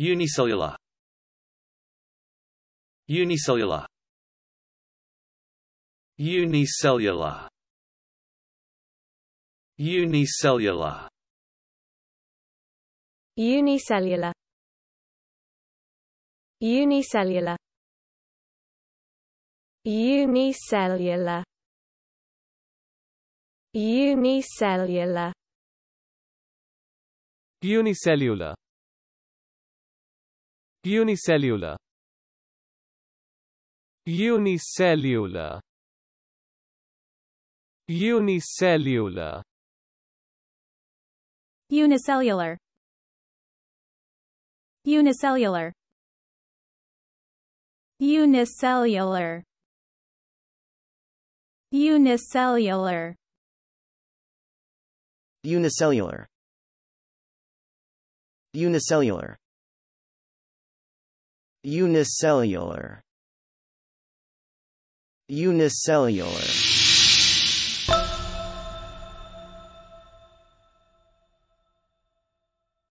Unicellular Unicellular Unicellular Unicellular Unicellular Unicellular Unicellular Unicellular Unicellular unicellular unicellular unicellular unicellular unicellular unicellular unicellular unicellular unicellular Unicellular Unicellular